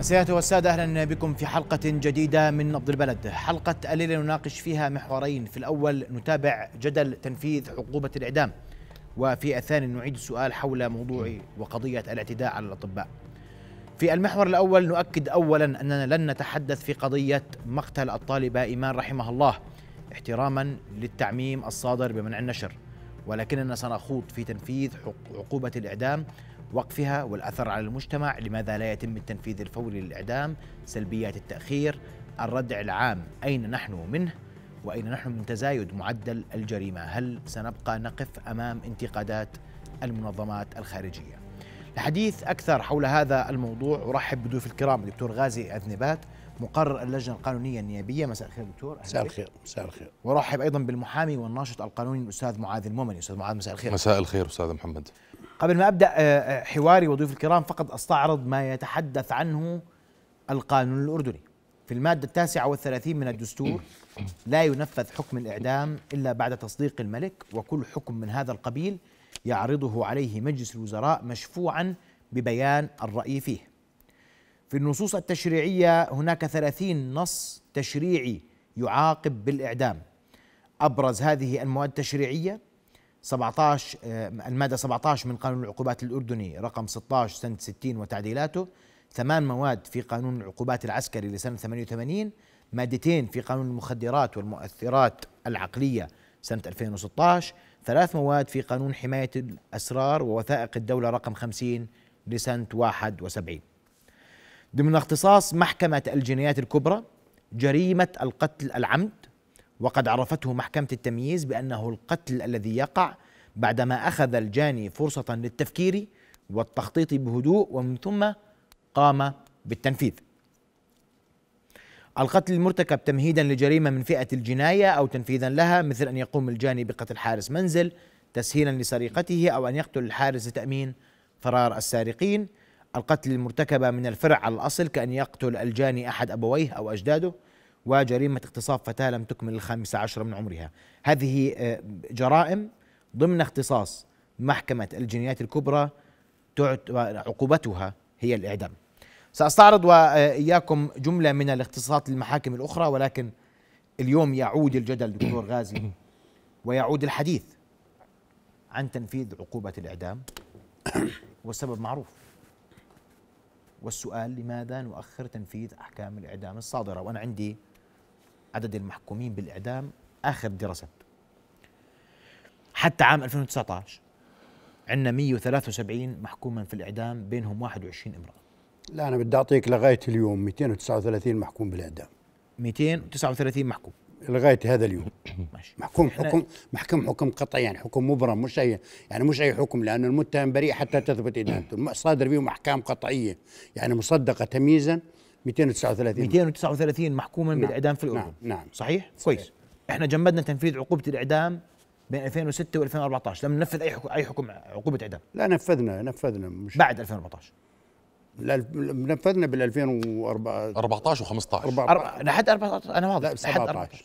سيادتي والسادة أهلا بكم في حلقة جديدة من نبض البلد حلقة الليلة نناقش فيها محورين في الأول نتابع جدل تنفيذ عقوبة الإعدام وفي الثاني نعيد السؤال حول موضوع وقضية الاعتداء على الأطباء في المحور الأول نؤكد أولا أننا لن نتحدث في قضية مقتل الطالبة إيمان رحمها الله احتراما للتعميم الصادر بمنع النشر ولكننا سنخوض في تنفيذ عقوبة الإعدام وقفها والأثر على المجتمع لماذا لا يتم التنفيذ الفوري للإعدام سلبيات التأخير الردع العام أين نحن منه وأين نحن من تزايد معدل الجريمة هل سنبقى نقف أمام انتقادات المنظمات الخارجية الحديث أكثر حول هذا الموضوع أرحب بضيوف الكرام الدكتور غازي أذنبات مقرر اللجنة القانونية النيابية مساء الخير دكتور مساء الخير مساء الخير وأرحب أيضا بالمحامي والناشط القانوني الأستاذ معاذ المؤمني أستاذ معاذ مساء الخير مساء الخير أستاذ محمد قبل ما ابدا آه، آه، حواري وضيوف الكرام فقط استعرض ما يتحدث عنه القانون الاردني في الماده التاسعه والثلاثين من الدستور لا ينفذ حكم الاعدام الا بعد تصديق الملك وكل حكم من هذا القبيل يعرضه عليه مجلس الوزراء مشفوعا ببيان الراي فيه في النصوص التشريعيه هناك ثلاثين نص تشريعي يعاقب بالاعدام ابرز هذه المواد التشريعيه 17 آه، المادة 17 من قانون العقوبات الأردني رقم 16 سنة 60 وتعديلاته ثمان مواد في قانون العقوبات العسكري لسنة 88 مادتين في قانون المخدرات والمؤثرات العقلية سنة 2016 ثلاث مواد في قانون حماية الأسرار ووثائق الدولة رقم 50 لسنة 71 ضمن اختصاص محكمة الجنايات الكبرى جريمة القتل العمد وقد عرفته محكمة التمييز بأنه القتل الذي يقع بعدما أخذ الجاني فرصة للتفكير والتخطيط بهدوء ومن ثم قام بالتنفيذ القتل المرتكب تمهيدا لجريمة من فئة الجناية أو تنفيذا لها مثل أن يقوم الجاني بقتل حارس منزل تسهيلا لسرقته أو أن يقتل الحارس لتأمين فرار السارقين القتل المرتكبة من الفرع على الأصل كأن يقتل الجاني أحد أبويه أو أجداده وجريمة اغتصاب فتاة لم تكمل الخامسة عشر من عمرها هذه آه، جرائم ضمن اختصاص محكمة الجنايات الكبرى عقوبتها هي الإعدام سأستعرض وإياكم جملة من الاختصاصات للمحاكم الأخرى ولكن اليوم يعود الجدل دكتور غازي ويعود الحديث عن تنفيذ عقوبة الإعدام والسبب معروف والسؤال لماذا نؤخر تنفيذ أحكام الإعدام الصادرة وأنا عندي عدد المحكومين بالإعدام آخر دراسات حتى عام 2019 عندنا 173 محكوما في الإعدام بينهم 21 امرأة لا أنا بدي أعطيك لغاية اليوم 239 محكوم بالإعدام 239 محكوم لغايه هذا اليوم ماشي. محكوم حكم محكم حكم قطعي يعني حكم مبرم مش اي يعني مش اي حكم لان المتهم بريء حتى تثبت ادانته صادر فيهم احكام قطعيه يعني مصدقه تمييزا 239 239 محكوما نعم بالاعدام في الاردن نعم, نعم صحيح؟, كويس احنا جمدنا تنفيذ عقوبه الاعدام بين 2006 و2014 لم ننفذ اي اي حكم عقوبه اعدام لا نفذنا نفذنا مش بعد 2014 نفذنا بال 2014 14 و15 4 لحد 14 انا واضح لا 17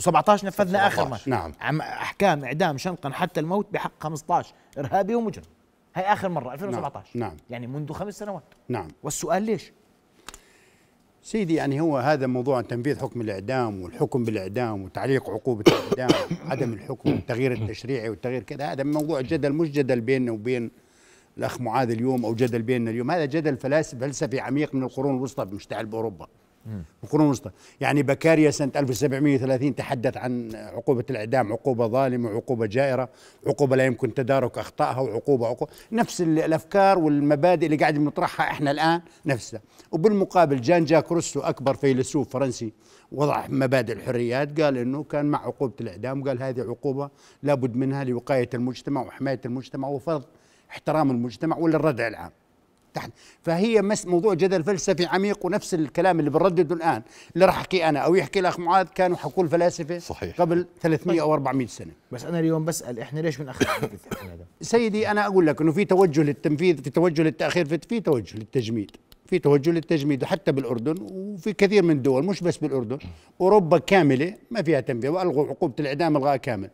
و17 نفذنا اخر مرة نعم عم احكام اعدام شنقا حتى الموت بحق 15 ارهابي ومجرم هي اخر مره 2017 نعم, نعم يعني منذ خمس سنوات نعم والسؤال ليش؟ سيدي يعني هو هذا موضوع تنفيذ حكم الاعدام والحكم بالاعدام وتعليق عقوبه الاعدام عدم الحكم والتغيير التشريعي والتغيير كذا هذا موضوع جدل مش جدل بيننا وبين الاخ معاذ اليوم او جدل بيننا اليوم هذا جدل فلسفي عميق من القرون الوسطى مشتعل باوروبا القرون الوسطى يعني بكاريا سنة 1730 تحدث عن عقوبة الإعدام عقوبة ظالمة عقوبة جائرة عقوبة لا يمكن تدارك أخطائها وعقوبة عقوبة نفس الأفكار والمبادئ اللي قاعد بنطرحها إحنا الآن نفسها وبالمقابل جان جاك روسو أكبر فيلسوف فرنسي وضع مبادئ الحريات قال انه كان مع عقوبه الاعدام قال هذه عقوبه لابد منها لوقايه المجتمع وحمايه المجتمع وفرض احترام المجتمع وللردع العام تحت فهي مس موضوع جدل فلسفي عميق ونفس الكلام اللي بنردده الان اللي راح احكي انا او يحكي الاخ معاذ كانوا حكوا الفلاسفه صحيح. قبل 300 او 400 سنه بس انا اليوم بسال احنا ليش من اخر سيدي انا اقول لك انه في توجه للتنفيذ في توجه للتاخير في توجه للتجميد في توجه للتجميد حتى بالاردن وفي كثير من الدول مش بس بالاردن اوروبا كامله ما فيها تنفيذ والغوا عقوبه الاعدام الغاء كامل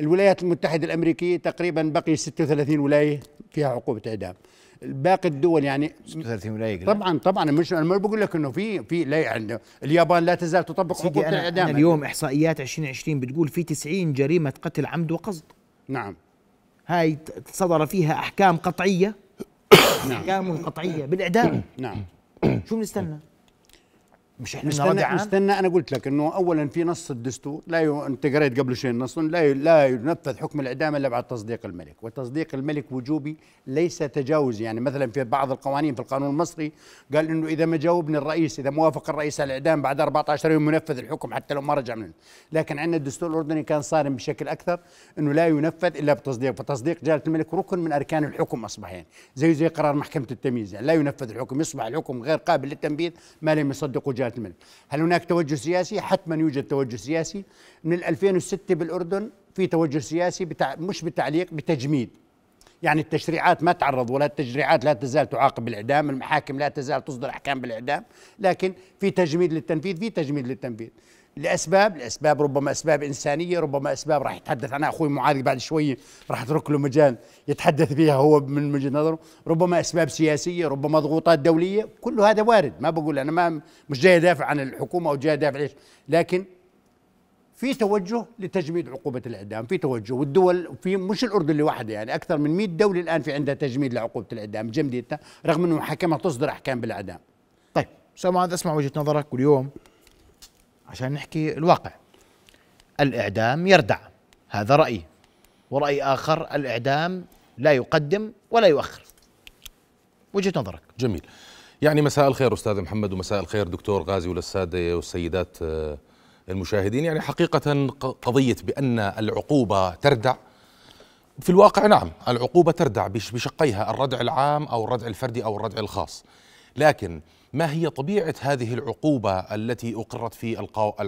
الولايات المتحده الامريكيه تقريبا بقي 36 ولايه فيها عقوبه اعدام باقي الدول يعني 36 ولايه طبعا طبعا مش انا ما بقول لك انه في في لا يعني اليابان لا تزال تطبق حقوق الاعدام يعني. اليوم احصائيات 2020 بتقول في 90 جريمه قتل عمد وقصد نعم هاي صدر فيها احكام قطعيه نعم احكام قطعيه بالاعدام نعم شو بنستنى مش احنا مستنى, مستنى انا قلت لك انه اولا في نص الدستور لا يو... انت قريت قبل شيء النص لا ي... لا ينفذ حكم الاعدام الا بعد تصديق الملك وتصديق الملك وجوبي ليس تجاوز يعني مثلا في بعض القوانين في القانون المصري قال انه اذا ما جاوبني الرئيس اذا ما وافق الرئيس على الاعدام بعد 14 يوم ينفذ الحكم حتى لو ما رجع منه لكن عندنا الدستور الاردني كان صارم بشكل اكثر انه لا ينفذ الا بتصديق فتصديق جلاله الملك ركن من اركان الحكم اصبح يعني زي زي قرار محكمه التمييز يعني لا ينفذ الحكم يصبح الحكم غير قابل للتنفيذ ما لم يصدقه جلاله وزارة المال هل هناك توجه سياسي؟ حتما يوجد توجه سياسي من 2006 بالأردن في توجه سياسي بتع... مش بتعليق بتجميد يعني التشريعات ما تعرض ولا التشريعات لا تزال تعاقب الإعدام المحاكم لا تزال تصدر أحكام بالإعدام لكن في تجميد للتنفيذ في تجميد للتنفيذ لاسباب لاسباب ربما اسباب انسانيه ربما اسباب راح يتحدث عنها اخوي معاذ بعد شويه راح اترك له مجال يتحدث فيها هو من وجهه نظره ربما اسباب سياسيه ربما ضغوطات دوليه كل هذا وارد ما بقول انا ما مش جاي ادافع عن الحكومه او جاي ادافع ليش لكن في توجه لتجميد عقوبة الإعدام في توجه والدول في مش الأردن لوحدها يعني أكثر من 100 دولة الآن في عندها تجميد لعقوبة الإعدام جمدتها رغم أنه محاكمها تصدر أحكام بالإعدام طيب استاذ هذا أسمع وجهة نظرك واليوم عشان نحكي الواقع الإعدام يردع هذا رأيي ورأي آخر الإعدام لا يقدم ولا يؤخر وجهة نظرك جميل يعني مساء الخير أستاذ محمد ومساء الخير دكتور غازي وللسادة والسيدات آه، المشاهدين يعني حقيقة قضية بأن العقوبة تردع في الواقع نعم العقوبة تردع بشقيها الردع العام أو الردع الفردي أو الردع الخاص لكن ما هي طبيعة هذه العقوبة التي أقرت في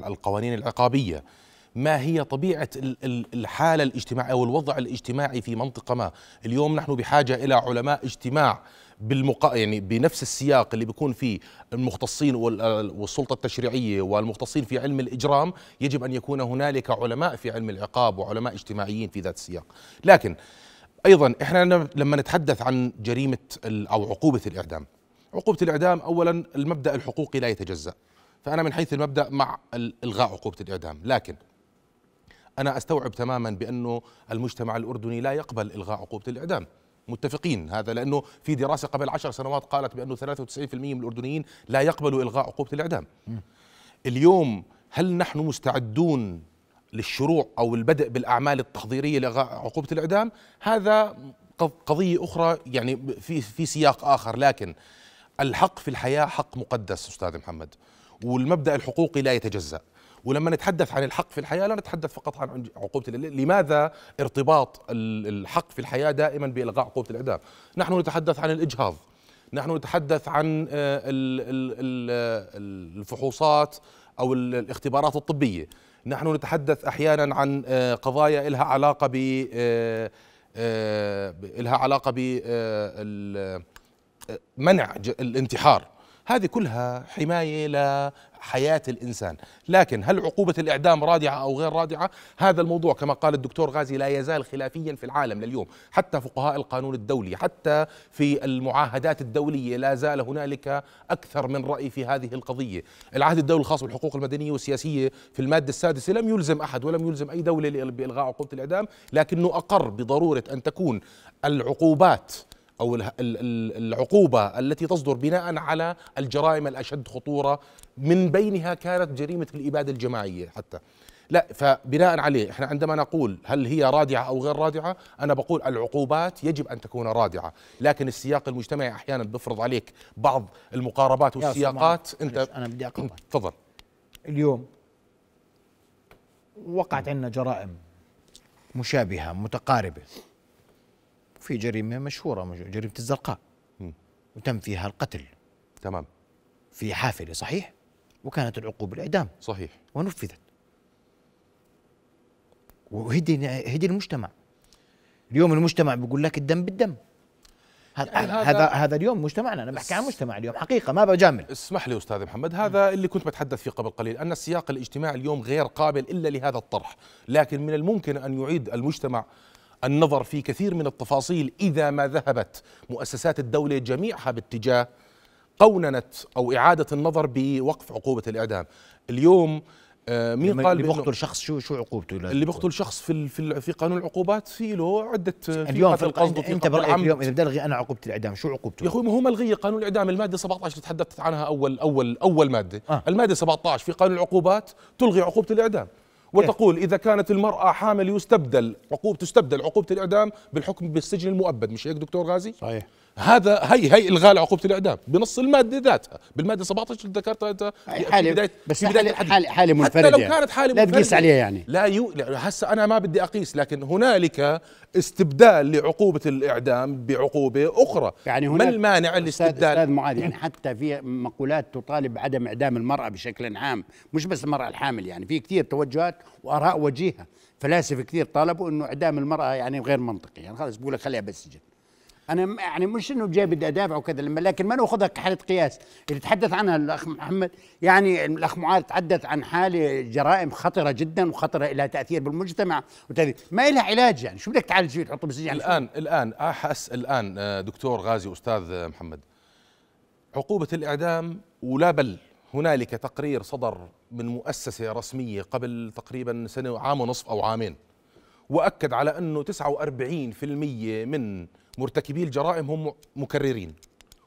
القوانين العقابية ما هي طبيعة الحالة الاجتماعية أو الوضع الاجتماعي في منطقة ما اليوم نحن بحاجة إلى علماء اجتماع بالمقا... يعني بنفس السياق اللي بيكون فيه المختصين والسلطه التشريعيه والمختصين في علم الاجرام يجب ان يكون هنالك علماء في علم العقاب وعلماء اجتماعيين في ذات السياق لكن ايضا احنا لما نتحدث عن جريمه او عقوبه الاعدام عقوبة الإعدام أولا المبدأ الحقوقي لا يتجزأ فأنا من حيث المبدأ مع إلغاء عقوبة الإعدام لكن أنا أستوعب تماما بأنه المجتمع الأردني لا يقبل إلغاء عقوبة الإعدام متفقين هذا لأنه في دراسة قبل عشر سنوات قالت بأنه 93% من الأردنيين لا يقبلوا إلغاء عقوبة الإعدام اليوم هل نحن مستعدون للشروع أو البدء بالأعمال التحضيرية لإلغاء عقوبة الإعدام هذا قضية أخرى يعني في في سياق آخر لكن الحق في الحياة حق مقدس أستاذ محمد والمبدأ الحقوقي لا يتجزأ ولما نتحدث عن الحق في الحياة لا نتحدث فقط عن عقوبة لماذا ارتباط الحق في الحياة دائما بإلغاء عقوبة الإعدام نحن نتحدث عن الإجهاض نحن نتحدث عن آه، الفحوصات أو الاختبارات الطبية نحن نتحدث أحيانا عن آه، قضايا إلها علاقة ب آه، إلها علاقة ب منع الانتحار هذه كلها حمايه لحياه الانسان، لكن هل عقوبه الاعدام رادعه او غير رادعه؟ هذا الموضوع كما قال الدكتور غازي لا يزال خلافيا في العالم لليوم، حتى فقهاء القانون الدولي، حتى في المعاهدات الدوليه لا زال هنالك اكثر من راي في هذه القضيه، العهد الدولي الخاص بالحقوق المدنيه والسياسيه في الماده السادسه لم يلزم احد ولم يلزم اي دوله بالغاء عقوبه الاعدام، لكنه اقر بضروره ان تكون العقوبات او العقوبه التي تصدر بناء على الجرائم الاشد خطوره من بينها كانت جريمه الاباده الجماعيه حتى لا فبناء عليه احنا عندما نقول هل هي رادعه او غير رادعه انا بقول العقوبات يجب ان تكون رادعه لكن السياق المجتمعي احيانا بفرض عليك بعض المقاربات والسياقات انت انا بدي اقاطعك تفضل اليوم وقعت عندنا جرائم مشابهه متقاربه في جريمه مشهوره جريمه الزرقاء وتم فيها القتل تمام في حافله صحيح وكانت العقوبه الاعدام صحيح ونفذت وهدي هدي المجتمع اليوم المجتمع بيقول لك الدم بالدم هذا يعني هذا اليوم مجتمعنا انا بحكي عن مجتمع اليوم حقيقه ما بجامل اسمح لي استاذ محمد هذا اللي كنت بتحدث فيه قبل قليل ان السياق الاجتماعي اليوم غير قابل الا لهذا الطرح لكن من الممكن ان يعيد المجتمع النظر في كثير من التفاصيل إذا ما ذهبت مؤسسات الدولة جميعها باتجاه قوننة أو إعادة النظر بوقف عقوبة الإعدام اليوم آه، مين قال اللي بيقتل شخص شو شو عقوبته اللي بيقتل شخص في في, في قانون العقوبات في له عده اليوم في القصد في انت برايك اليوم اذا بدي الغي انا عقوبه الاعدام شو عقوبته؟ يا اخوي ما هو ملغيه قانون الاعدام الماده 17 اللي تحدثت عنها اول اول اول ماده آه. الماده 17 في قانون العقوبات تلغي عقوبه الاعدام إيه. وتقول إذا كانت المرأة حامل يستبدل عقوبة تستبدل عقوبة الإعدام بالحكم بالسجن المؤبد مش هيك دكتور غازي؟ صحيح هذا هي هي الغاء عقوبه الاعدام بنص الماده ذاتها بالماده 17 اللي ذكرتها انت في بدايه بس في بدايه حالة, حاله منفرده حتى لو يعني. كانت حاله منفرده لا تقيس عليها يعني لا يو هسه انا ما بدي اقيس لكن هنالك استبدال لعقوبه الاعدام بعقوبه اخرى يعني هناك ما المانع الاستبدال استاذ معاذ يعني حتى في مقولات تطالب بعدم اعدام المراه بشكل عام مش بس المراه الحامل يعني في كثير توجهات واراء وجيهه فلاسفه كثير طالبوا انه اعدام المراه يعني غير منطقي يعني خلص بقول لك خليها بالسجن انا يعني مش انه جاي بدي ادافع وكذا لما لكن ما ناخذها كحاله قياس اللي تحدث عنها الاخ محمد يعني الاخ معاذ تحدث عن حاله جرائم خطره جدا وخطره لها تاثير بالمجتمع وتأثير ما لها علاج يعني شو بدك تعالج فيه تحطه بالسجن الان الان احس الان آه، دكتور غازي استاذ آه، محمد عقوبه الاعدام ولا بل هنالك تقرير صدر من مؤسسه رسميه قبل تقريبا سنه عام ونصف او عامين واكد على انه 49% من مرتكبي الجرائم هم مكررين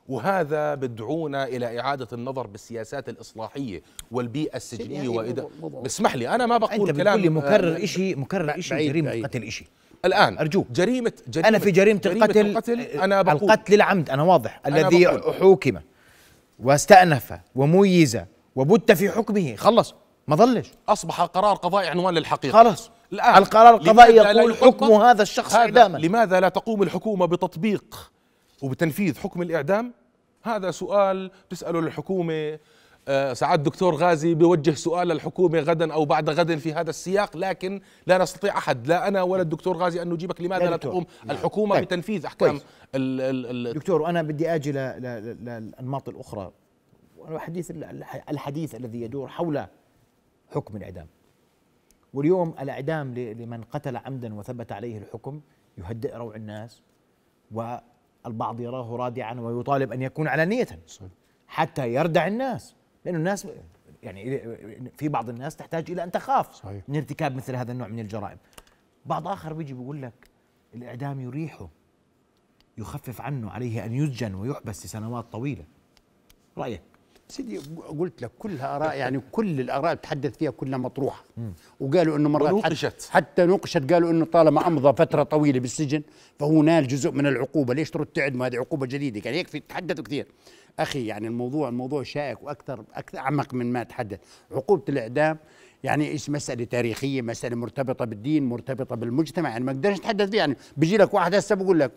وهذا بدعونا الى اعاده النظر بالسياسات الاصلاحيه والبيئه السجنيه يعني وإذا اسمح لي انا ما بقول انت كلام لي مكرر آه، شيء مكرر شيء جريمه قتل شيء الان ارجوك جريمه, جريمة انا في جريمه, جريمة القتل, القتل انا بقول القتل العمد انا واضح أنا الذي حوكم واستأنف وميز وبت في حكمه خلص ما ظلش اصبح قرار قضائي عنوان للحقيقه خلص الآن القرار القضائي يقول حكم هذا الشخص هذا إعداما لماذا لا تقوم الحكومة بتطبيق وبتنفيذ حكم الإعدام هذا سؤال تسأله الحكومة آه، سعاد ساعات الدكتور غازي بيوجه سؤال للحكومة غدا أو بعد غد في هذا السياق لكن لا نستطيع أحد لا أنا ولا الدكتور غازي أن نجيبك لماذا لا, لا تقوم نعم. الحكومة طيب. بتنفيذ أحكام ال ال ال دكتور وأنا بدي أجي للأنماط الأخرى الحديث الحديث الذي يدور حول حكم الإعدام واليوم الاعدام لمن قتل عمدا وثبت عليه الحكم يهدئ روع الناس والبعض يراه رادعا ويطالب ان يكون علانيه حتى يردع الناس لانه الناس يعني في بعض الناس تحتاج الى ان تخاف صحيح. من ارتكاب مثل هذا النوع من الجرائم بعض اخر بيجي بيقول لك الاعدام يريحه يخفف عنه عليه ان يسجن ويحبس لسنوات طويله رايك سيدي قلت لك كلها اراء يعني كل الاراء تحدث فيها كلها مطروحه وقالوا انه مرات حتى, حتى نقشت قالوا انه طالما امضى فتره طويله بالسجن فهو نال جزء من العقوبه ليش ترد تعد هذه عقوبه جديده كان يكفي تحدثوا كثير اخي يعني الموضوع الموضوع شائك واكثر اكثر اعمق من ما تحدث عقوبه الاعدام يعني ايش مساله تاريخيه مساله مرتبطه بالدين مرتبطه بالمجتمع يعني ما اقدرش اتحدث فيها يعني بيجي لك واحد هسه بقول لك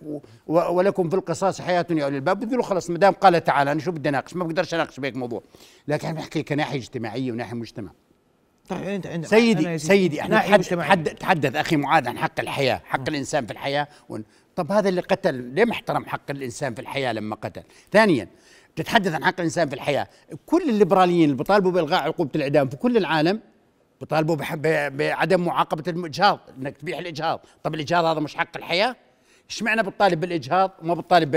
ولكم في القصاص حياه يا اولي الباب بتقول له خلص ما دام قال تعالى انا شو بدي اناقش ما بقدرش اناقش بهيك موضوع لكن بحكي كناحيه اجتماعيه وناحيه مجتمع طيب انت عندك سيدي سيدي احنا تحدث, تحدث اخي معاذ عن حق الحياه حق م. نعم. الانسان في الحياه ون... طب هذا اللي قتل ليه ما احترم حق الانسان في الحياه لما قتل ثانيا تتحدث عن حق الانسان في الحياه كل الليبراليين اللي بيطالبوا بالغاء عقوبه الاعدام في كل العالم بطالبوا بعدم معاقبه الاجهاض انك تبيح الاجهاض طب الاجهاض هذا مش حق الحياه ايش معنى بتطالب بالاجهاض وما بتطالب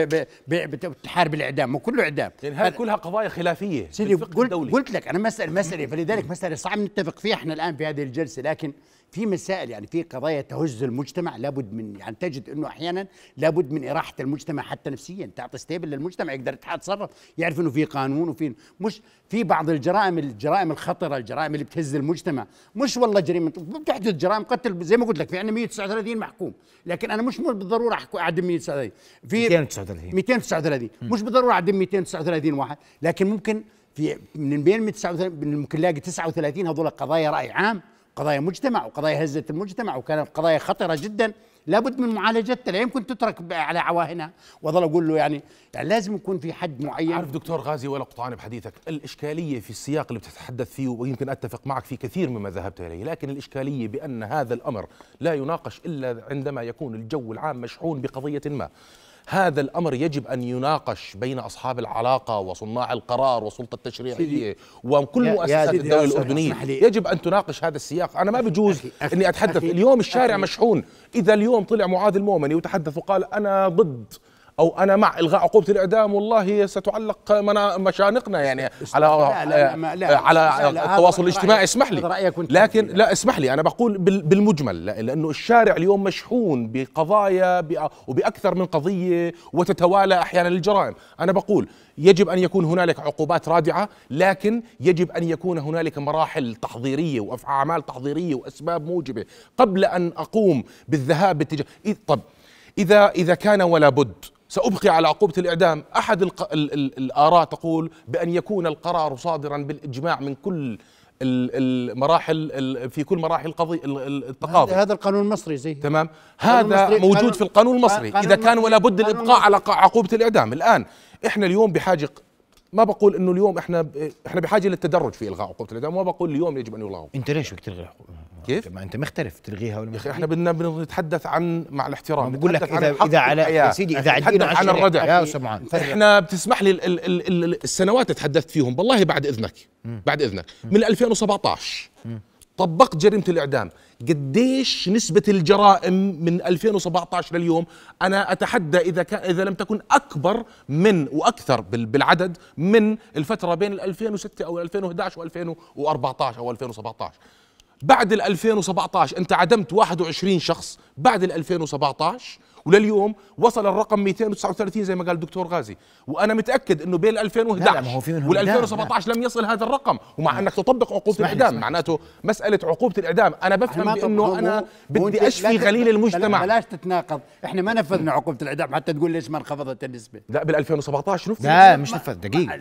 بتحارب الاعدام ما كله اعدام لان يعني هاي كلها قضايا خلافيه سيدي قلت, قلت لك انا مساله مساله فلذلك مساله صعب نتفق فيها احنا الان في هذه الجلسه لكن في مسائل يعني في قضايا تهز المجتمع لابد من يعني تجد انه احيانا لابد من اراحه المجتمع حتى نفسيا تعطي ستيبل للمجتمع يقدر يتصرف يعرف انه في قانون وفي مش في بعض الجرائم الجرائم الخطره الجرائم اللي بتهز المجتمع مش والله جريمه بتحدث جرائم قتل زي ما قلت لك في عندنا 139 محكوم لكن انا مش بالضروره احكي اعدم 139 في 239 239 مش بالضروره اعدم 239 واحد لكن ممكن في من بين 139 ممكن نلاقي 39 هذول قضايا راي عام قضايا مجتمع وقضايا هزت المجتمع وكانت قضايا خطره جدا لابد من معالجتها لا يمكن تترك على عواهنها واظل اقول له يعني, يعني لازم يكون في حد معين عارف دكتور غازي ولا قطعان بحديثك الاشكاليه في السياق اللي بتتحدث فيه ويمكن اتفق معك في كثير مما ذهبت اليه لكن الاشكاليه بان هذا الامر لا يناقش الا عندما يكون الجو العام مشحون بقضيه ما هذا الأمر يجب أن يناقش بين أصحاب العلاقة وصناع القرار والسلطة التشريعية وكل مؤسسات الدولة الأردنية يجب أن تناقش هذا السياق أنا ما بجوز أخي أخي أني أتحدث أخي اليوم الشارع أخي مشحون إذا اليوم طلع معاذ المؤمني وتحدث وقال أنا ضد او انا مع الغاء عقوبه الاعدام والله ستعلق مشانقنا يعني على لا لا آه، لا لا آه، على لا التواصل الاجتماعي اسمح لي لكن لا اسمح لي انا بقول بالمجمل لانه الشارع اليوم مشحون بقضايا وباكثر من قضيه وتتوالى احيانا الجرائم انا بقول يجب ان يكون هنالك عقوبات رادعه لكن يجب ان يكون هنالك مراحل تحضيريه واعمال تحضيريه واسباب موجبه قبل ان اقوم بالذهاب باتجاه طب إذا إذا كان ولا بد سأبقي على عقوبة الإعدام أحد الق... ال... ال... الآراء تقول بأن يكون القرار صادرا بالإجماع من كل المراحل في كل مراحل القضي التقاضي هذا القانون المصري زي تمام هذا موجود في القانون المصري اذا كان ولا بد الابقاء على عقوبه الاعدام الان احنا اليوم بحاجه ما بقول انه اليوم احنا احنا بحاجه للتدرج في الغاء عقوبه الاعدام ما بقول اليوم يجب ان يلغى انت ليش بدك تلغي كيف؟ ما انت مختلف تلغيها ولا يا اخي احنا بدنا بنتحدث عن مع الاحترام بقول لك اذا اذا على يا سيدي اذا عدينا عن الردع يا سمعان احنا بتسمح لي السنوات تحدثت فيهم بالله بعد اذنك مم. بعد اذنك مم. من 2017 مم. طبقت جريمه الاعدام قديش نسبه الجرائم من 2017 لليوم انا اتحدى اذا كان اذا لم تكن اكبر من واكثر بالعدد من الفتره بين 2006 او 2011 و2014 او 2017 بعد ال 2017 انت عدمت 21 شخص بعد ال 2017 ولليوم وصل الرقم 239 زي ما قال الدكتور غازي وانا متاكد انه بين 2011 وال2017 لم يصل هذا الرقم ومع نعم. انك تطبق عقوبه الاعدام معناته مساله عقوبه الاعدام انا بفهم بانه انا بدي اشفي غليل المجتمع بلاش تتناقض احنا ما نفذنا عقوبه الاعدام حتى تقول ليش ما انخفضت النسبه لا بال2017 نفذ لا مش نفذ دقيقه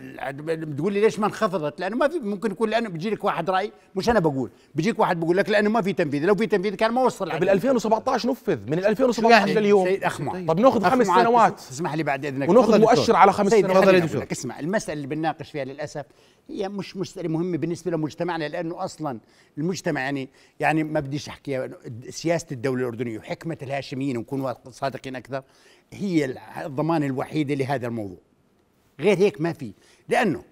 تقول لي ليش ما انخفضت لانه ما في ممكن يكون لانه بيجي لك واحد راي مش انا بقول بيجيك واحد بقول لك لانه ما في تنفيذ لو في تنفيذ كان ما وصل بال2017 نفذ من 2017 يعني؟ لليوم سيد اخمع طب ناخذ خمس سنوات اسمح لي بعد اذنك وناخذ مؤشر على خمس سنوات تفضل اسمع المساله اللي بنناقش فيها للاسف هي مش مساله مهمه بالنسبه لمجتمعنا لانه اصلا المجتمع يعني يعني ما بديش احكي سياسه الدوله الاردنيه وحكمه الهاشميين ونكون صادقين اكثر هي الضمان الوحيده لهذا الموضوع غير هيك ما في لانه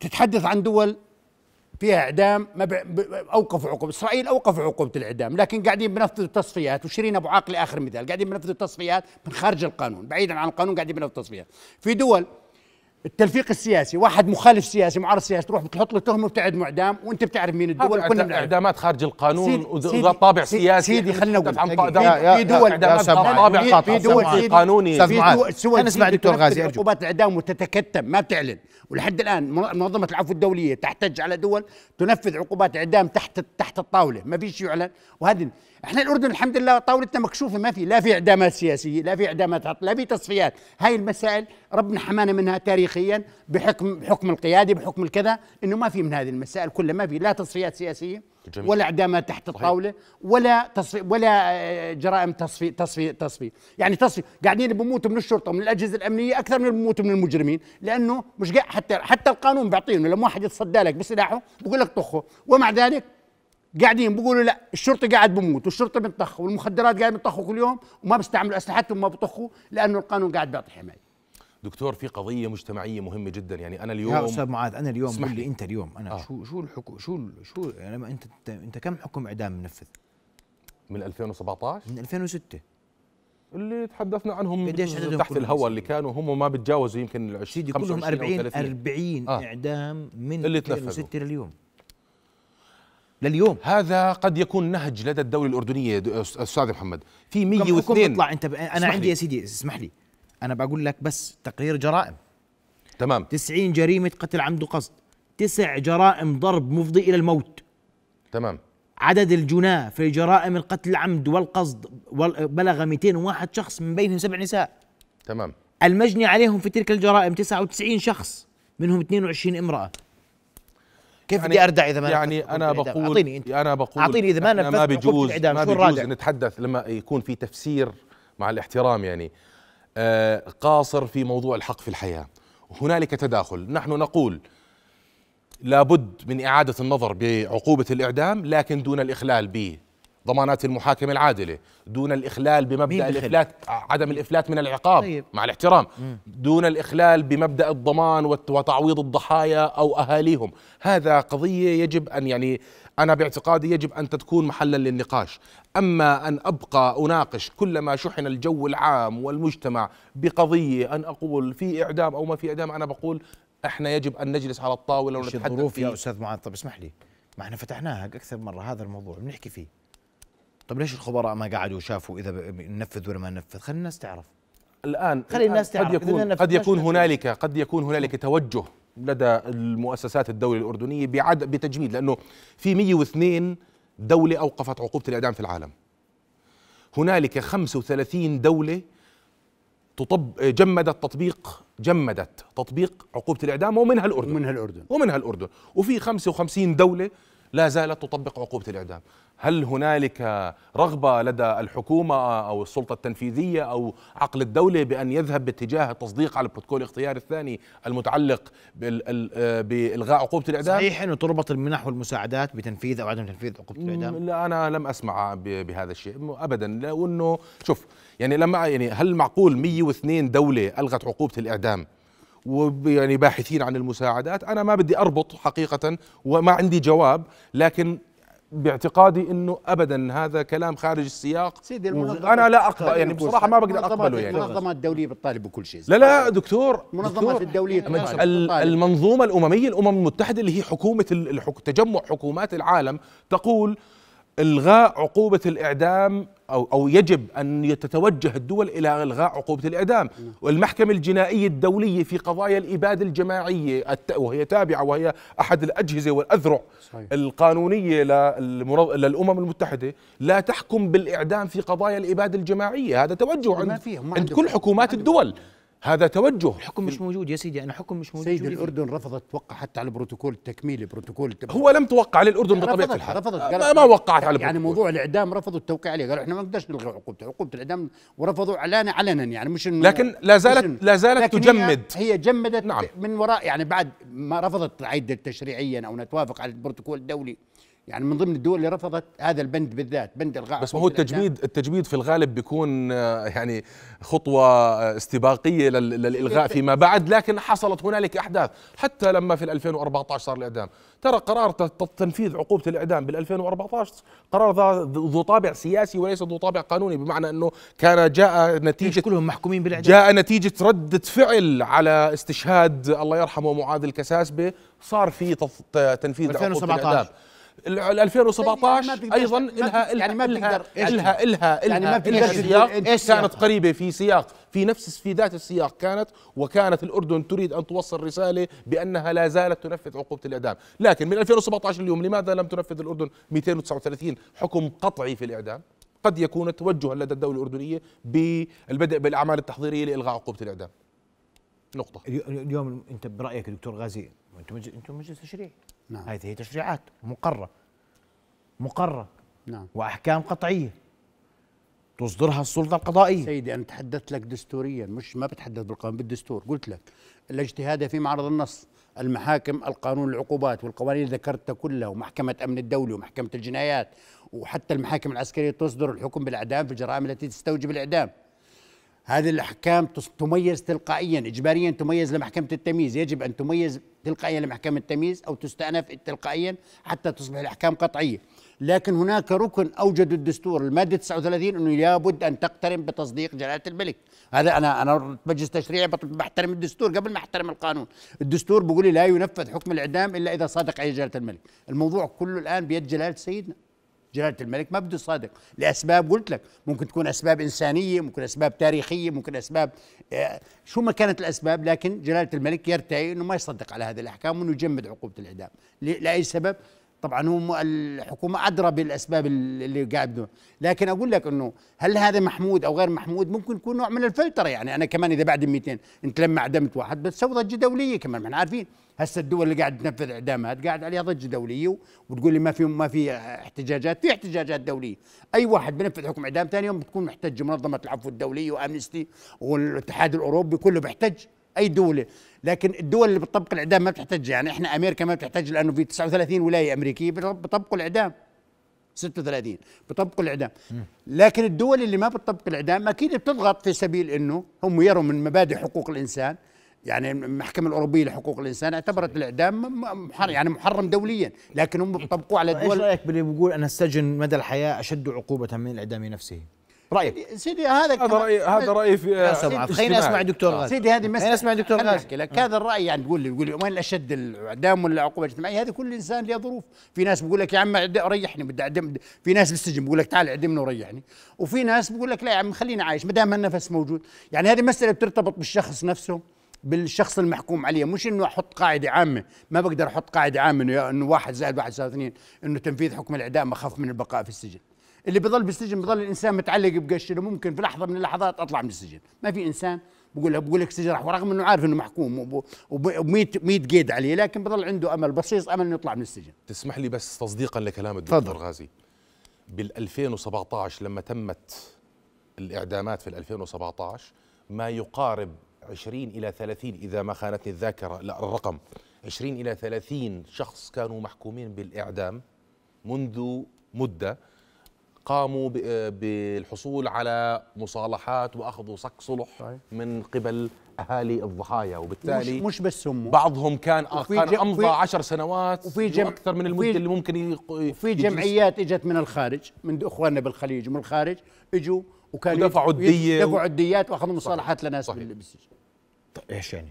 تتحدث عن دول فيها اعدام اوقف عقوبه اسرائيل اوقف عقوبه الاعدام لكن قاعدين بنفذوا تصفيات وشيرين ابو عاقل اخر مثال قاعدين بنفذوا تصفيات من خارج القانون بعيدا عن القانون قاعدين بنفذوا تصفيات في دول التلفيق السياسي واحد مخالف سياسي معارض سياسي تروح بتحط له تهمه وبتعد معدام وانت بتعرف مين الدول كل الاعدامات اعدامات خارج القانون وذا طابع سيدي سياسي سيدي خلينا نقول في دول طابع في دول قانوني في دول سوى نسمع دكتور غازي ارجو عقوبات الاعدام وتتكتم ما بتعلن ولحد الان منظمه العفو الدوليه تحتج على دول تنفذ عقوبات اعدام تحت تحت الطاوله ما فيش يعلن وهذه احنا الاردن الحمد لله طاولتنا مكشوفه ما في لا في اعدامات سياسيه لا في اعدامات لا في تصفيات هاي المسائل ربنا حمانا منها تاريخيا بحكم بحكم القياده بحكم الكذا انه ما في من هذه المسائل كلها ما في لا تصفيات سياسيه جميل. ولا اعدامات تحت الطاوله ولا تصفي ولا آه، جرائم تصفي تصفي تصفي يعني تصفي قاعدين بموتوا من الشرطه ومن الاجهزه الامنيه اكثر من بموتوا من المجرمين لانه مش حتى حتى القانون بيعطيهم لما واحد يتصدى لك بسلاحه بقول لك طخه ومع ذلك قاعدين بيقولوا لا الشرطي قاعد بموت والشرطي بنطخ والمخدرات قاعد بنطخوا كل يوم وما بيستعملوا اسلحتهم وما بطخوا لانه القانون قاعد بيعطي حمايه دكتور في قضية مجتمعية مهمة جدا يعني أنا اليوم يا أستاذ معاذ أنا اليوم اسمح لي أنت اليوم أنا آه. شو شو الحكم شو شو يعني أنت أنت كم حكم إعدام منفذ؟ من 2017 من 2006 اللي تحدثنا عنهم قديش عددهم تحت الهواء اللي كانوا هم ما بتجاوزوا يمكن ال 20 سيدي كلهم 40 40 آه. اعدام من اللي تنفذوا 2006 لليوم لليوم هذا قد يكون نهج لدى الدوله الاردنيه استاذ محمد في 102 اطلع انت انا عندي يا سيدي اسمح لي انا بقول لك بس تقرير جرائم تمام 90 جريمه قتل عمد وقصد تسع جرائم ضرب مفضي الى الموت تمام عدد الجناة في جرائم القتل العمد والقصد بلغ 201 شخص من بينهم سبع نساء تمام المجني عليهم في تلك الجرائم 99 شخص منهم 22 امرأة كيف يعني بدي اردع اذا ما يعني انا بقول اعطيني انت يعني انا بقول اعطيني اذا ما نفذت ما بيجوز ما بيجوز نتحدث لما يكون في تفسير مع الاحترام يعني آه، قاصر في موضوع الحق في الحياه وهنالك تداخل نحن نقول لابد من اعاده النظر بعقوبه الاعدام لكن دون الاخلال به ضمانات المحاكمة العادلة دون الإخلال بمبدأ الإفلات عدم الإفلات من العقاب طيب. مع الاحترام مم. دون الإخلال بمبدأ الضمان وتعويض الضحايا أو أهاليهم هذا قضية يجب أن يعني أنا باعتقادي يجب أن تكون محلا للنقاش أما أن أبقى أناقش كلما شحن الجو العام والمجتمع بقضية أن أقول في إعدام أو ما في إعدام أنا بقول احنا يجب ان نجلس على الطاوله ونتحدث الظروف يا استاذ معاذ طب اسمح لي ما احنا فتحناها اكثر مره هذا الموضوع بنحكي فيه طب ليش الخبراء ما قعدوا وشافوا اذا ننفذ ولا ما ننفذ خلي الناس تعرف الان خلي الناس تعرف قد يكون قد يكون هنالك قد يكون هنالك توجه لدى المؤسسات الدوليه الاردنيه بعد بتجميد لانه في 102 دوله اوقفت عقوبه الاعدام في العالم هنالك 35 دوله تطب جمدت تطبيق جمدت تطبيق عقوبه الاعدام ومنها الاردن ومنها الاردن ومنها الاردن وفي 55 دوله لا زالت تطبق عقوبة الإعدام هل هنالك رغبة لدى الحكومة أو السلطة التنفيذية أو عقل الدولة بأن يذهب باتجاه التصديق على البروتوكول الاختيار الثاني المتعلق بإلغاء عقوبة الإعدام؟ صحيح أنه تربط المنح والمساعدات بتنفيذ أو عدم تنفيذ عقوبة الإعدام؟ لا أنا لم أسمع بهذا الشيء أبدا لأنه شوف يعني لما يعني هل معقول 102 دولة ألغت عقوبة الإعدام ويعني باحثين عن المساعدات انا ما بدي اربط حقيقه وما عندي جواب لكن باعتقادي انه ابدا هذا كلام خارج السياق سيدي المنظمة انا لا اقبل يعني بصراحه ما بقدر اقبله يعني المنظمات الدوليه بتطالب بكل شيء لا لا دكتور المنظمات الدوليه بتطالب المنظومه الامميه الامم المتحده اللي هي حكومه تجمع حكومات العالم تقول الغاء عقوبه الاعدام أو, أو يجب أن تتوجه الدول إلى إلغاء عقوبة الإعدام نعم. والمحكمة الجنائية الدولية في قضايا الإبادة الجماعية وهي تابعة وهي أحد الأجهزة والأذرع صحيح. القانونية للأمم المتحدة لا تحكم بالإعدام في قضايا الإبادة الجماعية هذا توجه عند, عند كل حكومات الدول هذا توجه الحكم مش موجود يا سيدي يعني انا حكم مش موجود سيد الاردن رفضت توقع حتى على البروتوكول التكميلي بروتوكول التبقى. هو لم توقع على الاردن بطبيعه الحال رفضت ما, ما وقعت على يعني موضوع الاعدام رفضوا التوقيع عليه قالوا احنا ما نقدرش نلغي عقوبته عقوبه الاعدام ورفضوا علانا علنا يعني مش انه لكن لا زالت لا زالت تجمد هي جمدت نعم. من وراء يعني بعد ما رفضت تعيد تشريعيا او نتوافق على البروتوكول الدولي يعني من ضمن الدول اللي رفضت هذا البند بالذات بند الغاء بس ما هو التجميد التجميد في الغالب بيكون آه، يعني خطوه استباقيه للالغاء فيما بعد لكن حصلت هنالك احداث حتى لما في 2014 صار الاعدام ترى قرار تنفيذ عقوبه الاعدام بال 2014 قرار ذو طابع سياسي وليس ذو طابع قانوني بمعنى انه كان جاء نتيجه كلهم محكومين بالاعدام جاء نتيجه رده فعل على استشهاد الله يرحمه معاذ الكساسبه صار في تنفيذ عقوبه الاعدام ال 2017 ايضا لها يعني ما بتقدر لها لها يعني ما بتقدر يعني كانت قريبه في سياق في نفس في ذات السياق كانت وكانت الاردن تريد ان توصل رساله بانها لا زالت تنفذ عقوبه الاعدام، لكن من 2017 اليوم لماذا لم تنفذ الاردن 239 حكم قطعي في الاعدام؟ قد يكون توجها لدى الدوله الاردنيه بالبدء بالاعمال التحضيريه لالغاء عقوبه الاعدام. نقطه اليوم انت برايك دكتور غازي انتم مجلس تشريعي نعم. هذه هي تشريعات مقرة مقرة نعم. وأحكام قطعية تصدرها السلطة القضائية سيدي أنا تحدثت لك دستوريا مش ما بتحدث بالقانون بالدستور قلت لك الاجتهاد في معرض النص المحاكم القانون العقوبات والقوانين اللي ذكرتها كلها ومحكمة أمن الدولة ومحكمة الجنايات وحتى المحاكم العسكرية تصدر الحكم بالإعدام في الجرائم التي تستوجب الإعدام هذه الأحكام تميز تلقائيا إجباريا تميز لمحكمة التمييز يجب أن تميز تلقائيا لمحكمة التمييز أو تستأنف تلقائيا حتى تصبح الأحكام قطعية لكن هناك ركن أوجد الدستور المادة 39 أنه لابد أن تقترن بتصديق جلالة الملك هذا أنا أنا مجلس تشريعي بحترم الدستور قبل ما أحترم القانون الدستور بيقول لي لا ينفذ حكم الإعدام إلا إذا صادق عليه جلالة الملك الموضوع كله الآن بيد جلالة سيدنا جلاله الملك ما بده صادق لاسباب قلت لك ممكن تكون اسباب انسانيه ممكن اسباب تاريخيه ممكن اسباب آه، شو ما كانت الاسباب لكن جلاله الملك يرتعي انه ما يصدق على هذه الاحكام وانه يجمد عقوبه الاعدام لاي سبب طبعا هو الحكومه ادرى بالاسباب اللي قاعد لكن اقول لك انه هل هذا محمود او غير محمود ممكن يكون نوع من الفلتره يعني انا كمان اذا بعد 200 انت لما اعدمت واحد بس سوي ضجه دوليه كمان ما احنا عارفين هسه الدول اللي قاعد تنفذ اعدامات قاعد عليها ضجه دوليه وتقول لي ما في ما في احتجاجات في احتجاجات دوليه اي واحد بنفذ حكم اعدام ثاني يوم بتكون محتج منظمه العفو الدوليه وامنستي والاتحاد الاوروبي كله بيحتج اي دوله لكن الدول اللي بتطبق الاعدام ما بتحتاج يعني احنا امريكا ما بتحتاج لانه في 39 ولايه امريكيه بطبقوا الاعدام 36 بطبقوا الاعدام لكن الدول اللي ما بتطبق الاعدام اكيد بتضغط في سبيل انه هم يروا من مبادئ حقوق الانسان يعني المحكمة الأوروبية لحقوق الإنسان اعتبرت الإعدام محرم يعني محرم دوليا لكن هم بيطبقوه على الدول إيش رأيك باللي بيقول أن السجن مدى الحياة أشد عقوبة من الإعدام نفسه؟ رايك إيه، سيدي هذا هذا رايي هذا رايي في خليني اسمع دكتور غازي سيدي هذه مساله اسمع دكتور غازي لك هذا الراي يعني تقول لي بيقول لي وين الاشد الاعدام ولا العقوبه الاجتماعيه هذه كل انسان له ظروف في ناس بقول لك يا عم ريحني بدي اعدم في ناس بالسجن بقول لك تعال اعدمني وريحني وفي ناس بقول لك لا يا عم خليني عايش ما دام النفس موجود يعني هذه مساله بترتبط بالشخص نفسه بالشخص المحكوم عليه مش انه احط قاعده عامه ما بقدر احط قاعده عامه انه انه واحد زائد واحد يساوي اثنين انه تنفيذ حكم الاعدام اخف من البقاء في السجن اللي بيضل بالسجن بيضل الانسان متعلق بقشره ممكن في لحظه من اللحظات اطلع من السجن ما في انسان بقول لك بقول لك سجن راح ورغم انه عارف انه محكوم و100 100 قيد عليه لكن بضل عنده امل بسيط امل انه يطلع من السجن تسمح لي بس تصديقا لكلام الدكتور فضل. غازي بال 2017 لما تمت الاعدامات في 2017 ما يقارب 20 الى 30 اذا ما خانتني الذاكره لا الرقم 20 الى 30 شخص كانوا محكومين بالاعدام منذ مده قاموا بالحصول على مصالحات واخذوا صك صلح من قبل اهالي الضحايا وبالتالي مش, مش بس هم بعضهم كان كان امضى عشر سنوات وفي جم اكثر من المده اللي ممكن وفي جمعيات اجت من الخارج من اخواننا بالخليج ومن الخارج اجوا وكانوا ودفعوا الديه دفعوا الديات واخذوا مصالحات لناس بالسجن طيب ايش يعني؟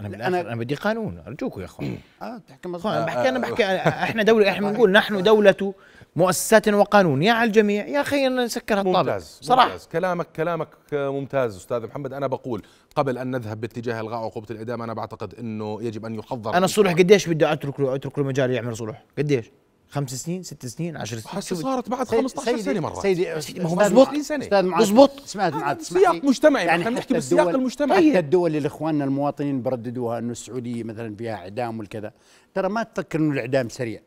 انا بالآخر انا, بدي قانون ارجوكم يا اخوان اه تحكي مظبوط انا بحكي انا آه، بحكي آه، آه، احنا دوله احنا بنقول نحن دوله مؤسسات وقانون يا على الجميع يا اخي نسكر هالطابق ممتاز صراحه ممتاز. كلامك كلامك ممتاز استاذ محمد انا بقول قبل ان نذهب باتجاه الغاء عقوبه الاعدام انا بعتقد انه يجب ان يحظر انا الصلح قديش بدي اترك له اترك له مجال يعمل صلح قديش خمس سنين ست سنين عشر سنين حسي صارت بعد 15 سنه مرات سيدي ما هو مضبوط معاذ مضبوط سمعت معاذ سياق مجتمعي يعني احنا بنحكي بالسياق المجتمعي حتى الدول اللي اخواننا المواطنين برددوها انه السعوديه مثلا فيها اعدام والكذا ترى ما تفكر انه الاعدام سريع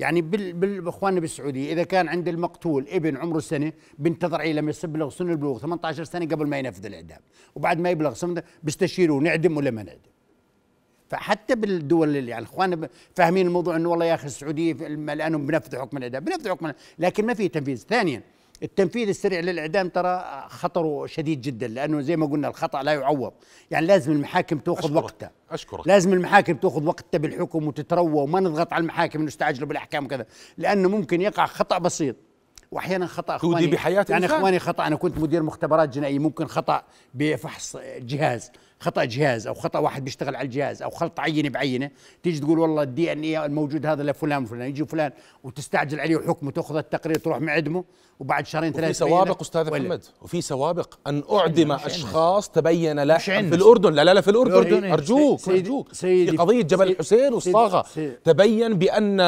يعني بالاخواننا بالسعوديه اذا كان عند المقتول ابن عمره سنه بنتظر عليه لما يبلغ سن البلوغ 18 سنه قبل ما ينفذ الاعدام وبعد ما يبلغ سن بيستشيروه نعدم ولا ما نعدم فحتى بالدول اللي يعني اخواننا فاهمين الموضوع انه والله يا اخي السعوديه الان بنفذ حكم الاعدام بنفذ حكم لكن ما في تنفيذ ثانيا التنفيذ السريع للاعدام ترى خطره شديد جدا لانه زي ما قلنا الخطا لا يعوض يعني لازم المحاكم تاخذ وقتها اشكرك لازم المحاكم تاخذ وقتها بالحكم وتتروى وما نضغط على المحاكم نستعجلوا بالاحكام وكذا لانه ممكن يقع خطا بسيط واحيانا خطا اخواني يعني اخواني خطا انا كنت مدير مختبرات جنائيه ممكن خطا بفحص جهاز خطا جهاز او خطا واحد بيشتغل على الجهاز او خلط عينه بعينه تيجي تقول والله الدي ان اي الموجود هذا لفلان وفلان يجي فلان وتستعجل عليه وحكم تاخذ التقرير تروح معدمه وبعد شهرين ثلاثه في سوابق استاذ محمد وفي سوابق ان اعدم اشخاص تبين لا في الاردن لا لا لا في الاردن ارجوك سيدي ارجوك سيدي في قضيه جبل الحسين والصاغه تبين بان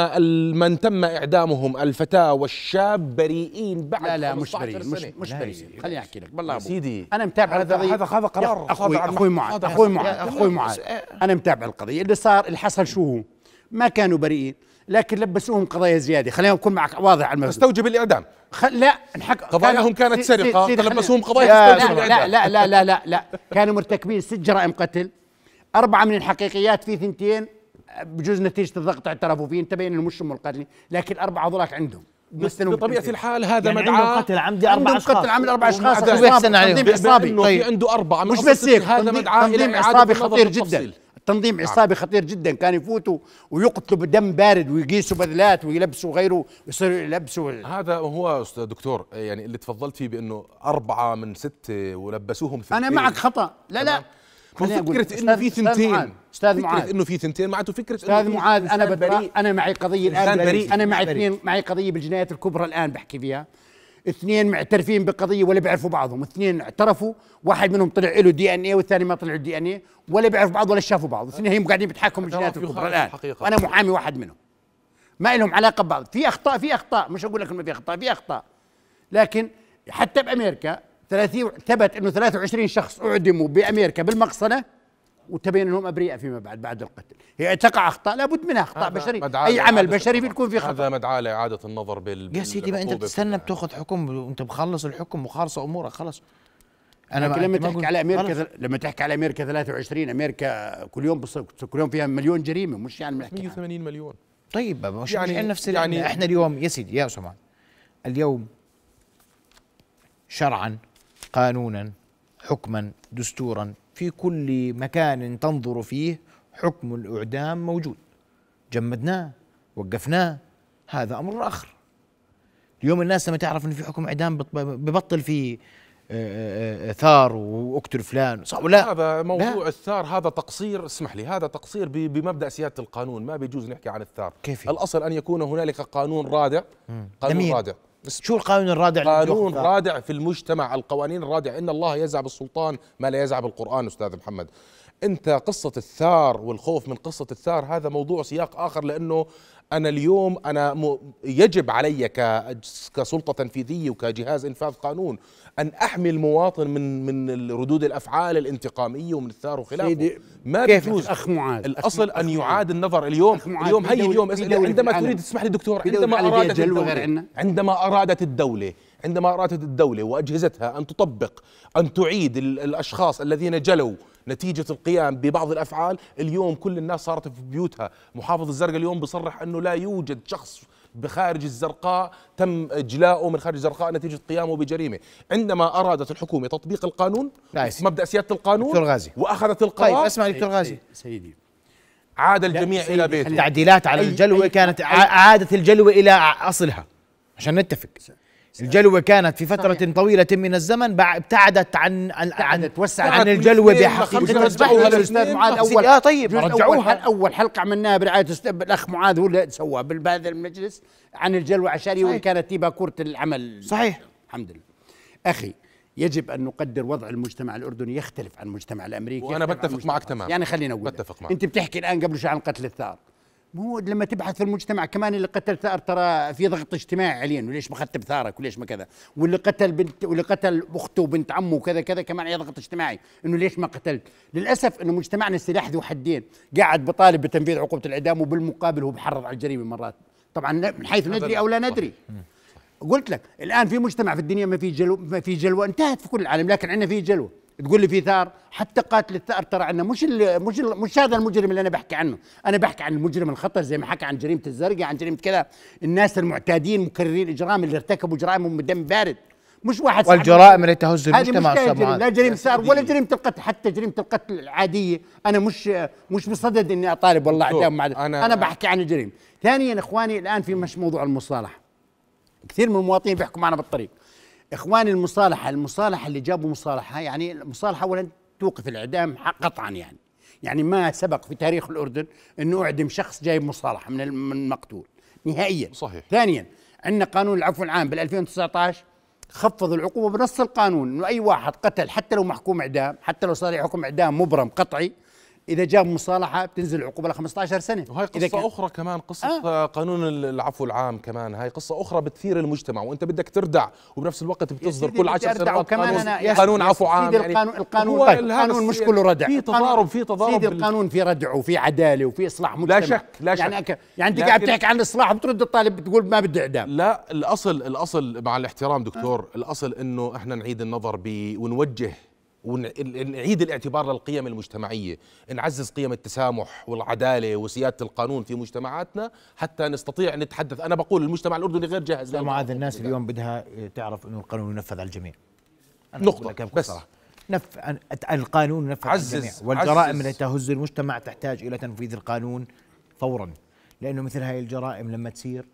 من تم اعدامهم الفتاه والشاب بريئين بعد لا لا مش بريئين مش, بريئين خليني احكي لك بالله سيدي انا متابع هذا هذا قرار اخوي اخوي معاذ اخوي معاذ اخوي معاذ إيه؟ انا متابع القضيه اللي صار اللي حصل شو هو ما كانوا بريئين لكن لبسوهم قضايا زياده خلينا نكون معك واضح على الموضوع استوجب الاعدام خ... لا نحك قضاياهم كانت سرقه سي... لبسوهم قضايا لا لا, لا لا لا لا لا لا كانوا مرتكبين ست جرائم قتل اربعه من الحقيقيات في ثنتين بجوز نتيجه الضغط اعترفوا فيه انتبه انه مش هم القاتلين لكن اربعه هذولك عندهم مثل بطبيعه الحال هذا يعني مدعاه قتل عمدي اربع اشخاص قتل عمدي اربع اشخاص عنده تنظيم عصابي طيب عنده اربعه مش بس هيك هذا مدعاه تنظيم عصابي خطير جدا تنظيم نعم. عصابي خطير جدا كان يفوتوا ويقتلوا بدم بارد ويقيسوا بذلات ويلبسوا غيره ويصيروا يلبسوا هذا هو استاذ دكتور يعني اللي تفضلت فيه بانه اربعه من سته ولبسوهم انا معك خطا لا لا فكره انه في ثنتين استاذ معاذ فكره انه في ثنتين معناته فكره استاذ معاذ انا بريء انا معي قضيه الان بريء, انا معي اثنين معي قضيه بالجنايات الكبرى الان بحكي فيها اثنين معترفين بقضيه ولا بيعرفوا بعضهم اثنين اعترفوا واحد منهم طلع له دي ان اي والثاني ما طلع له دي ان اي ولا بيعرفوا بعض ولا شافوا بعض اثنين هم قاعدين بيتحكموا بالجنايات الكبرى الان وانا محامي واحد منهم ما لهم علاقه ببعض في اخطاء في اخطاء مش اقول لك انه في اخطاء في اخطاء لكن حتى بامريكا 30 ثبت انه 23 شخص اعدموا بامريكا بالمقصنه وتبين انهم ابرياء فيما بعد بعد القتل، هي تقع اخطاء لابد منها اخطاء بشريه، اي عمل بشري بيكون في خطا هذا مدعاه لاعاده النظر بال يا سيدي ما انت بتستنى بتاخذ حكم وانت مخلص الحكم وخالصه امورك خلص انا لكن لما تحكي على امريكا خلص. لما تحكي على امريكا 23 امريكا كل يوم كل يوم فيها مليون جريمه مش يعني 180 مليون طيب مش يعني مش نفس يعني احنا اليوم يا سيدي يا اسامه اليوم شرعا قانونا حكما دستورا في كل مكان تنظر فيه حكم الإعدام موجود جمدناه وقفناه هذا أمر آخر اليوم الناس لما تعرف أن في حكم إعدام ببطل في آه، آه، آه، ثار واقتل فلان صح ولا هذا موضوع لا. الثار هذا تقصير اسمح لي هذا تقصير بمبدا سياده القانون ما بيجوز نحكي عن الثار كيف الاصل ان يكون هنالك قانون رادع قانون رادع شو القانون الرادع قانون رادع في المجتمع القوانين الرادع إن الله يزع بالسلطان ما لا يزع بالقرآن أستاذ محمد أنت قصة الثار والخوف من قصة الثار هذا موضوع سياق آخر لأنه أنا اليوم أنا يجب علي كسلطة تنفيذية وكجهاز إنفاذ قانون أن أحمي المواطن من من ردود الأفعال الانتقامية ومن الثار وخلافه سيدي ما بيجوز أخ معاذ الأصل أن يعاد النظر اليوم اليوم هي اليوم عندما تريد تسمح لي دكتور عندما أرادت الدولة عندما أرادت الدولة عندما أرادت الدولة وأجهزتها أن تطبق أن تعيد الأشخاص الذين جلوا نتيجة القيام ببعض الأفعال اليوم كل الناس صارت في بيوتها محافظ الزرقاء اليوم بصرح أنه لا يوجد شخص بخارج الزرقاء تم إجلاؤه من خارج الزرقاء نتيجة قيامه بجريمة عندما أرادت الحكومة تطبيق القانون نايس. مبدأ سيادة القانون دكتور غازي وأخذت القرار طيب اسمع دكتور غازي سيدي عاد الجميع إلى بيته التعديلات على الجلوة كانت عادت الجلوة إلى أصلها عشان نتفق الجلوة كانت في فترة صحيح. طويلة من الزمن ابتعدت عن عن توسعت عن الجلوة بحقيقة رجعوها الاستاذ معاذ اول اه طيب رجعوها اول حلقة عملناها برعاية الاخ معاذ هو اللي سواها بهذا المجلس عن الجلوة عشان وان كانت تيبا كرة العمل صحيح الحمد لله اخي يجب ان نقدر وضع المجتمع الاردني يختلف عن المجتمع الامريكي وانا بتفق معك تماما يعني خلينا اقول بتفق معك انت بتحكي الان قبل شوي عن قتل الثار مو لما تبحث في المجتمع كمان اللي قتل ثار ترى في ضغط اجتماعي عليا وليش ما اخذت بثارك وليش ما كذا واللي قتل بنت واللي قتل اخته وبنت عمه وكذا كذا كمان عليه ضغط اجتماعي انه ليش ما قتلت للاسف انه مجتمعنا سلاح ذو حدين قاعد بطالب بتنفيذ عقوبه الاعدام وبالمقابل هو بحرض على الجريمه مرات طبعا من حيث ندري او لا ندري قلت لك الان في مجتمع في الدنيا ما في جلو ما في جلوه انتهت في كل العالم لكن عندنا في جلوه تقول لي في ثار حتى قاتل الثار ترى عندنا مش الـ مش الـ مش هذا المجرم اللي انا بحكي عنه انا بحكي عن المجرم الخطر زي ما حكى عن جريمه الزرقاء عن جريمه كذا الناس المعتادين مكررين الاجرام اللي ارتكبوا جرائم بدم بارد مش واحد والجرائم اللي تهز المجتمع لا جريمه سار ولا جريمه القتل حتى جريمه القتل العاديه انا مش مش بصدد اني اطالب والله اعدام أنا, انا بحكي عن الجريمه ثانيا اخواني الان في مش موضوع المصالحه كثير من المواطنين بيحكوا معنا بالطريق اخواني المصالحه المصالحه اللي جابوا مصالحه يعني المصالحه اولا توقف الاعدام قطعا يعني يعني ما سبق في تاريخ الاردن انه اعدم شخص جاي مصالحه من المقتول نهائيا صحيح ثانيا عندنا قانون العفو العام بال 2019 خفض العقوبه بنص القانون انه اي واحد قتل حتى لو محكوم اعدام حتى لو صار حكم اعدام مبرم قطعي اذا جاب مصالحه بتنزل العقوبه ل 15 سنه وهي قصه إذا كان اخرى كمان قصه آه. قانون العفو العام كمان هاي قصه اخرى بتثير المجتمع وانت بدك تردع وبنفس الوقت بتصدر كل 10 سنوات قانون, أنا قانون عفو عام يعني القانون القانون طيب القانون مش كله ردع في تضارب في تضارب سيدي القانون في ردع وفي عداله وفي اصلاح مجتمع لا شك لا يعني شك يعني أك... يعني انت قاعد تحكي عن الاصلاح وبترد الطالب بتقول ما بده اعدام لا الاصل الاصل مع الاحترام دكتور آه. الاصل انه احنا نعيد النظر ونوجه ونعيد الاعتبار للقيم المجتمعية نعزز قيم التسامح والعدالة وسيادة القانون في مجتمعاتنا حتى نستطيع أن نتحدث أنا بقول المجتمع الأردني غير جاهز معاذ الناس ده. اليوم بدها تعرف أنه القانون ينفذ على الجميع أنا نقطة بس نف... القانون ينفذ على الجميع والجرائم عزز. التي تهز المجتمع تحتاج إلى تنفيذ القانون فورا لأنه مثل هاي الجرائم لما تصير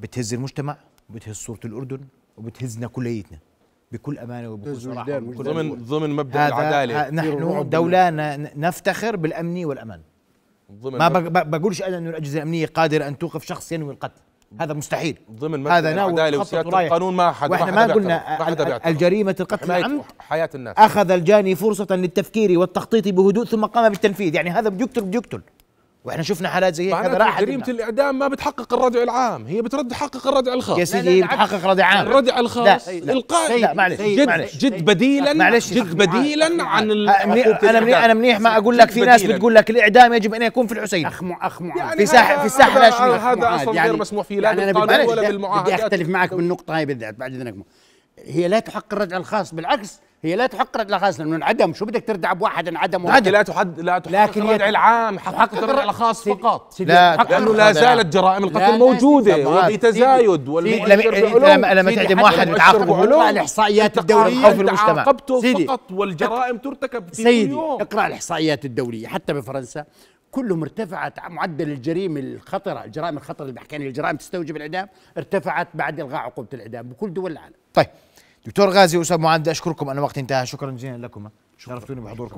بتهز المجتمع وبتهز صورة الأردن وبتهزنا كليتنا بكل امانه وبكل صراحه وبكل ضمن ضمن مبدا العداله نحن دوله نفتخر بالامن والامان ضمن ما بقولش انا انه الاجهزه الامنيه قادره ان توقف شخص ينوي القتل هذا مستحيل ضمن مبدا العداله وسياده القانون ما حد واحنا ما, ما قلنا الجريمه القتل حياه الناس اخذ الجاني فرصه للتفكير والتخطيط بهدوء ثم قام بالتنفيذ يعني هذا بده يقتل بده يقتل واحنا شفنا حالات زي هيك هذا جريمه الاعدام ما بتحقق الردع العام هي بترد تحقق الردع الخاص يا سيدي بتحقق ردع عام الردع الخاص القائد لا معلش جد, جد طيب، بديلا معلش جد بديلا عن انا منيح انا منيح ما اقول لك في ناس بتقول لك الاعدام يجب ان يكون في الحسين اخ اخ يعني في ساحه في ساحه لا شنو هذا يعني اصلا غير مسموح فيه لا يعني بالقانون ولا بالمعاهدات بدي اختلف معك بالنقطه هاي بالذات بعد اذنك هي لا تحقق الردع الخاص بالعكس هي لا تحق الردع الخاص لانه انعدم شو بدك تردع بواحد انعدم عادي لا تحد لا تحق لكن الردع العام حق الردع الخاص سي... فقط سي... لا لانه لا زالت جرائم القتل موجوده وفي تزايد لما لما تعدم واحد بتعاقبه اقرا الاحصائيات الدوريه في المجتمع عاقبته فقط والجرائم ترتكب في سيدي اقرا الاحصائيات الدوليه حتى بفرنسا كلهم ارتفعت معدل الجريمة الخطرة الجرائم الخطرة اللي بحكي عن الجرائم تستوجب الإعدام ارتفعت بعد إلغاء عقوبة الإعدام بكل دول العالم طيب دكتور غازي وأستاذ معاذ أشكركم أنا وقتي انتهى شكرا جزيلا لكم شرفتوني بحضوركم